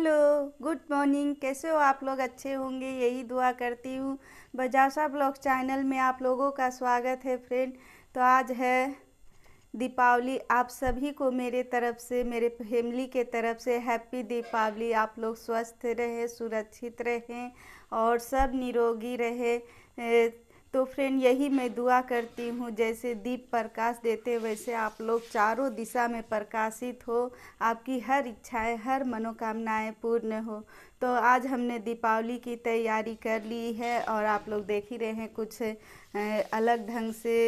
hello good morning कैसे हो आप लोग अच्छे होंगे यही दुआ करती हूँ बजासा ब्लॉग चैनल में आप लोगों का स्वागत है फ्रेंड तो आज है दीपावली आप सभी को मेरे तरफ से मेरे फैमिली के तरफ से हैप्पी दीपावली आप लोग स्वस्थ रहें सुरक्षित रहें और सब निरोगी रहें तो फ्रेंड यही मैं दुआ करती हूँ जैसे दीप प्रकाश देते वैसे आप लोग चारों दिशा में प्रकाशित हो आपकी हर इच्छाएं हर मनोकामनाएं पूर्ण हो तो आज हमने दीपावली की तैयारी कर ली है और आप लोग देख ही रहे हैं कुछ अलग ढंग से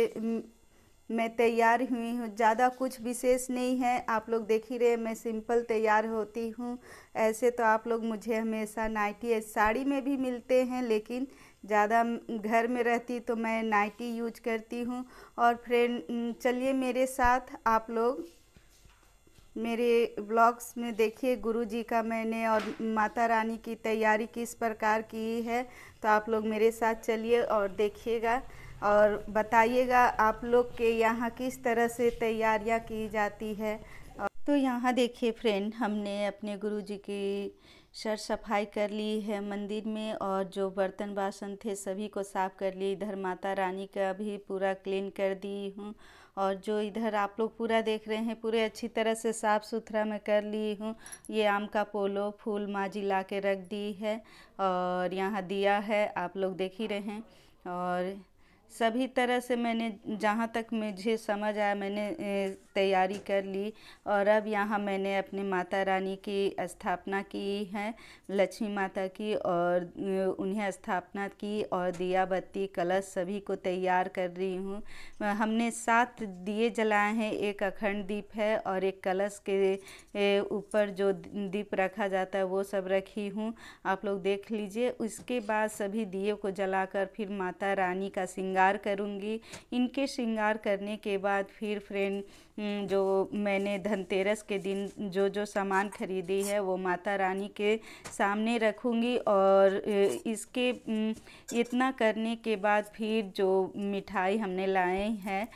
मैं तैयार हुई हूँ ज़्यादा कुछ विशेष नहीं है आप लोग देख ही रहे मैं सिंपल तैयार होती हूँ ऐसे तो आप लोग मुझे हमेशा नाइटी साड़ी में भी मिलते हैं लेकिन ज़्यादा घर में रहती तो मैं नाइटी यूज करती हूँ और फ्रेंड चलिए मेरे साथ आप लोग मेरे ब्लॉग्स में देखिए गुरु जी का मैंने और माता रानी की तैयारी किस प्रकार की है तो आप लोग मेरे साथ चलिए और देखिएगा और बताइएगा आप लोग के यहाँ किस तरह से तैयारियाँ की जाती है तो यहाँ देखिए फ्रेंड हमने अपने गुरु जी की सर सफाई कर ली है मंदिर में और जो बर्तन बासन थे सभी को साफ़ कर ली इधर माता रानी का भी पूरा क्लीन कर दी हूँ और जो इधर आप लोग पूरा देख रहे हैं पूरे अच्छी तरह से साफ़ सुथरा मैं कर ली हूँ ये आम का पोलो फूल माजी ला के रख दी है और यहाँ दिया है आप लोग देख ही रहे हैं और सभी तरह से मैंने जहाँ तक मुझे समझ आया मैंने तैयारी कर ली और अब यहाँ मैंने अपने माता रानी की स्थापना की है लक्ष्मी माता की और उन्हें स्थापना की और दिया बत्ती कलश सभी को तैयार कर रही हूँ हमने सात दिए जलाए हैं एक अखंड दीप है और एक कलश के ऊपर जो दीप रखा जाता है वो सब रखी हूँ आप लोग देख लीजिए उसके बाद सभी दिए को जलाकर फिर माता रानी का श्रृंगार करूँगी इनके श्रृंगार करने के बाद फिर फ्रेंड हम्म, जो मैंने धनतेरस के दिन जो जो सामान खरीदी है वो माता रानी के सामने रखूँगी और इसके हम्म, इतना करने के बाद फिर जो मिठाई हमने लाए हैं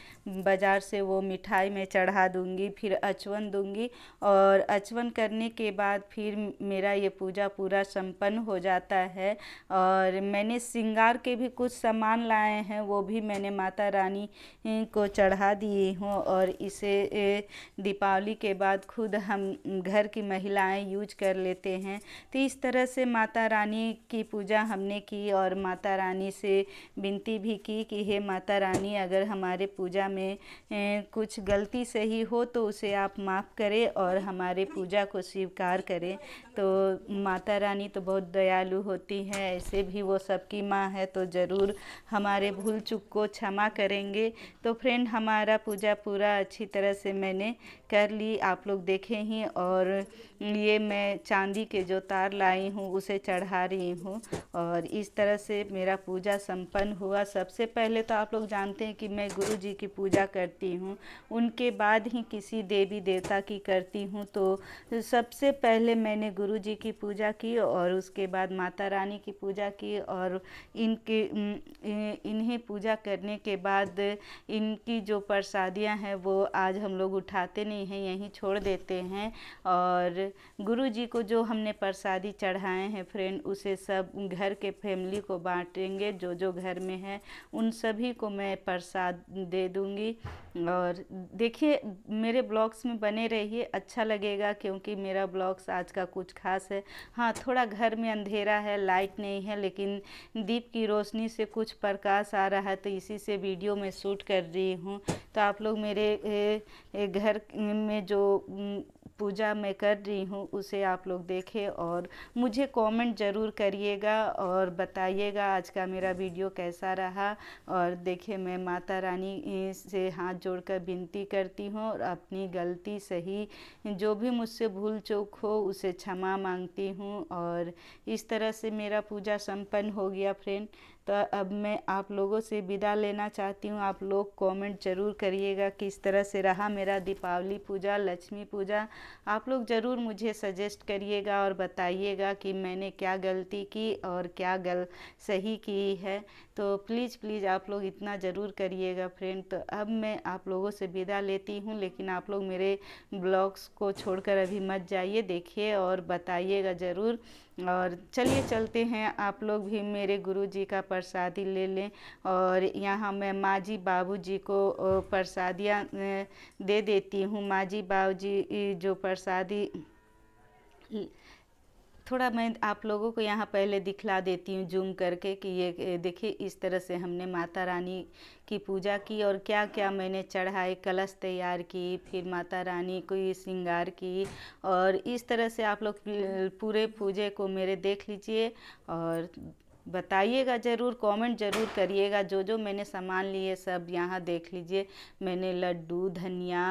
बाज़ार से वो मिठाई मैं चढ़ा दूँगी फिर अचवन दूँगी और अचवन करने के बाद फिर मेरा ये पूजा पूरा संपन्न हो जाता है और मैंने श्रृंगार के भी कुछ सामान लाए हैं वो भी मैंने माता रानी को चढ़ा दिए हूँ और इसे दीपावली के बाद खुद हम घर की महिलाएं यूज कर लेते हैं तो इस तरह से माता रानी की पूजा हमने की और माता रानी से विनती भी की कि हे माता रानी अगर हमारे पूजा में कुछ गलती से ही हो तो उसे आप माफ़ करें और हमारे पूजा को स्वीकार करें तो माता रानी तो बहुत दयालु होती हैं ऐसे भी वो सबकी माँ है तो ज़रूर हमारे भूल चुक को क्षमा करेंगे तो फ्रेंड हमारा पूजा पूरा अच्छी तरह तरह से मैंने कर ली आप लोग देखे ही और ये मैं चांदी के जो तार लाई हूँ उसे चढ़ा रही हूँ और इस तरह से मेरा पूजा संपन्न हुआ सबसे पहले तो आप लोग जानते हैं कि मैं गुरु जी की पूजा करती हूँ उनके बाद ही किसी देवी देवता की करती हूँ तो सबसे पहले मैंने गुरु जी की पूजा की और उसके बाद माता रानी की पूजा की और इनके इन्हें पूजा करने के बाद इनकी जो प्रसादियाँ हैं वो आज आज हम लोग उठाते नहीं हैं यहीं छोड़ देते हैं और गुरु जी को जो हमने प्रसादी चढ़ाए हैं फ्रेंड उसे सब घर के फैमिली को बांटेंगे जो जो घर में है उन सभी को मैं प्रसाद दे दूंगी और देखिए मेरे ब्लॉग्स में बने रहिए अच्छा लगेगा क्योंकि मेरा ब्लॉग्स आज का कुछ खास है हाँ थोड़ा घर में अंधेरा है लाइट नहीं है लेकिन दीप की रोशनी से कुछ प्रकाश आ रहा है तो इसी से वीडियो में शूट कर रही हूँ तो आप लोग मेरे घर में जो पूजा मैं कर रही हूँ उसे आप लोग देखें और मुझे कमेंट ज़रूर करिएगा और बताइएगा आज का मेरा वीडियो कैसा रहा और देखिए मैं माता रानी से हाथ जोड़कर विनती करती हूँ और अपनी गलती सही जो भी मुझसे भूल चूक हो उसे क्षमा मांगती हूँ और इस तरह से मेरा पूजा संपन्न हो गया फ्रेंड तो अब मैं आप लोगों से विदा लेना चाहती हूँ आप लोग कमेंट ज़रूर करिएगा कि इस तरह से रहा मेरा दीपावली पूजा लक्ष्मी पूजा आप लोग ज़रूर मुझे सजेस्ट करिएगा और बताइएगा कि मैंने क्या गलती की और क्या गल सही की है तो प्लीज़ प्लीज़ आप लोग इतना ज़रूर करिएगा फ्रेंड तो अब मैं आप लोगों से विदा लेती हूँ लेकिन आप लोग मेरे ब्लॉग्स को छोड़कर अभी मत जाइए देखिए और बताइएगा ज़रूर और चलिए चलते हैं आप लोग भी मेरे गुरु जी का प्रसादी ले लें और यहाँ मैं माँ जी बाबू जी को प्रसादियाँ दे देती हूँ माँ जी बाबू जी जो प्रसादी थोड़ा मैं आप लोगों को यहाँ पहले दिखला देती हूँ जूम करके कि ये देखिए इस तरह से हमने माता रानी की पूजा की और क्या क्या मैंने चढ़ाए कलश तैयार की फिर माता रानी को श्रृंगार की और इस तरह से आप लोग पूरे पूजे को मेरे देख लीजिए और बताइएगा ज़रूर कमेंट ज़रूर करिएगा जो जो मैंने सामान लिए सब यहाँ देख लीजिए मैंने लड्डू धनिया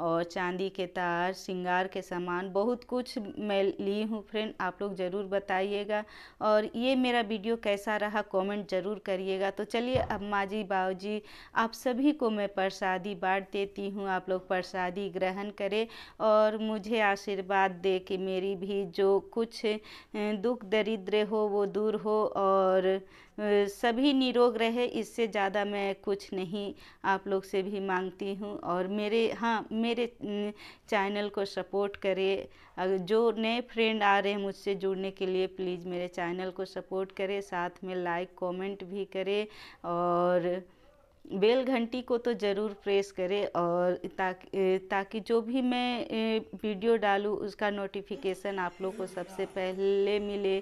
और चांदी के तार सिंगार के सामान बहुत कुछ मैं ली हूँ फ्रेंड आप लोग ज़रूर बताइएगा और ये मेरा वीडियो कैसा रहा कमेंट ज़रूर करिएगा तो चलिए अब माँ जी बाबू जी आप सभी को मैं प्रसादी बाँट देती हूँ आप लोग प्रसादी ग्रहण करें और मुझे आशीर्वाद दे कि मेरी भी जो कुछ दुख दरिद्र हो वो दूर हो और और सभी निरोग रहे इससे ज़्यादा मैं कुछ नहीं आप लोग से भी मांगती हूँ और मेरे हाँ मेरे चैनल को सपोर्ट करें अगर जो नए फ्रेंड आ रहे हैं मुझसे जुड़ने के लिए प्लीज़ मेरे चैनल को सपोर्ट करें साथ में लाइक कमेंट भी करें और बेल घंटी को तो ज़रूर प्रेस करें और ताकि ताकि जो भी मैं वीडियो डालूँ उसका नोटिफिकेशन आप लोग को सबसे पहले मिले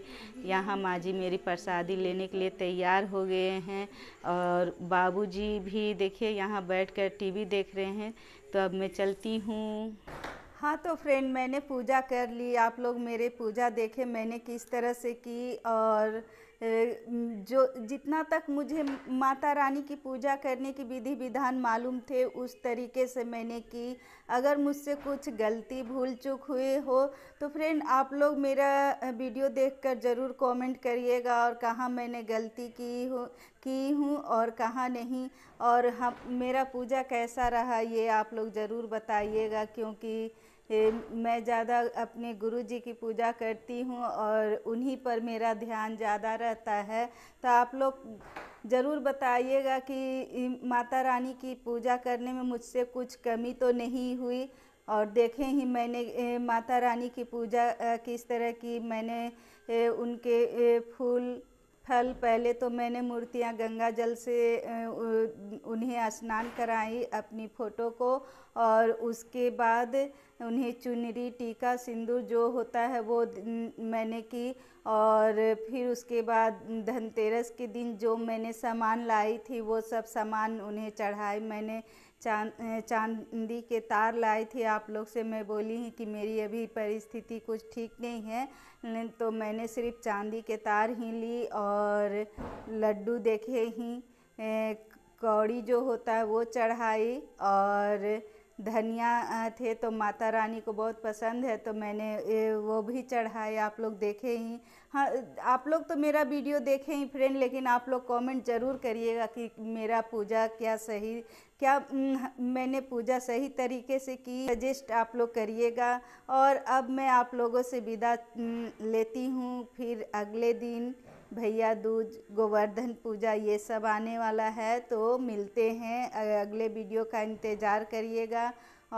यहाँ माँ जी मेरी प्रसादी लेने के लिए तैयार हो गए हैं और बाबूजी भी देखिए यहाँ बैठकर टीवी देख रहे हैं तो अब मैं चलती हूँ हाँ तो फ्रेंड मैंने पूजा कर ली आप लोग मेरे पूजा देखे मैंने किस तरह से की और जो जितना तक मुझे माता रानी की पूजा करने की विधि विधान मालूम थे उस तरीके से मैंने की अगर मुझसे कुछ गलती भूल चूक हुई हो तो फ्रेंड आप लोग मेरा वीडियो देखकर ज़रूर कमेंट करिएगा और कहाँ मैंने गलती की हो की हूँ और कहाँ नहीं और हम मेरा पूजा कैसा रहा ये आप लोग ज़रूर बताइएगा क्योंकि मैं ज़्यादा अपने गुरु जी की पूजा करती हूँ और उन्हीं पर मेरा ध्यान ज़्यादा रहता है तो आप लोग ज़रूर बताइएगा कि माता रानी की पूजा करने में मुझसे कुछ कमी तो नहीं हुई और देखें ही मैंने माता रानी की पूजा किस तरह की मैंने उनके फूल फल पहले तो मैंने मूर्तियाँ गंगा जल से उन्हें स्नान कराई अपनी फ़ोटो को और उसके बाद उन्हें चुनरी टीका सिंदूर जो होता है वो मैंने की और फिर उसके बाद धनतेरस के दिन जो मैंने सामान लाई थी वो सब सामान उन्हें चढ़ाई मैंने चांदी के तार लाई थी आप लोग से मैं बोली ही कि मेरी अभी परिस्थिति कुछ ठीक नहीं है तो मैंने सिर्फ चांदी के तार ही ली और लड्डू देखे ही कौड़ी जो होता है वो चढ़ाई और धनिया थे तो माता रानी को बहुत पसंद है तो मैंने वो भी चढ़ाए आप लोग देखे ही हाँ आप लोग तो मेरा वीडियो देखे ही फ्रेंड लेकिन आप लोग कमेंट ज़रूर करिएगा कि मेरा पूजा क्या सही क्या मैंने पूजा सही तरीके से की सजेस्ट आप लोग करिएगा और अब मैं आप लोगों से विदा लेती हूँ फिर अगले दिन भैया दूज गोवर्धन पूजा ये सब आने वाला है तो मिलते हैं अगले वीडियो का इंतज़ार करिएगा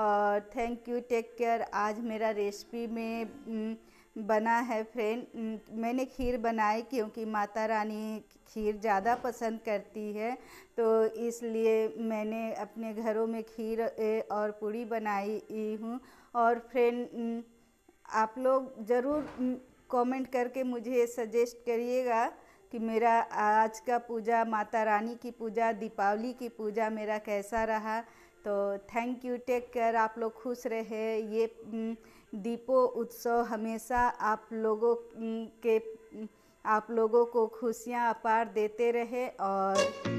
और थैंक यू टेक केयर आज मेरा रेसिपी में बना है फ्रेंड मैंने खीर बनाई क्योंकि माता रानी खीर ज़्यादा पसंद करती है तो इसलिए मैंने अपने घरों में खीर और पूड़ी बनाई हूँ और फ्रेंड आप लोग ज़रूर कमेंट करके मुझे सजेस्ट करिएगा कि मेरा आज का पूजा माता रानी की पूजा दीपावली की पूजा मेरा कैसा रहा तो थैंक यू टेक केयर आप लोग खुश रहे ये दीपो उत्सव हमेशा आप लोगों के आप लोगों को खुशियाँ अपार देते रहे और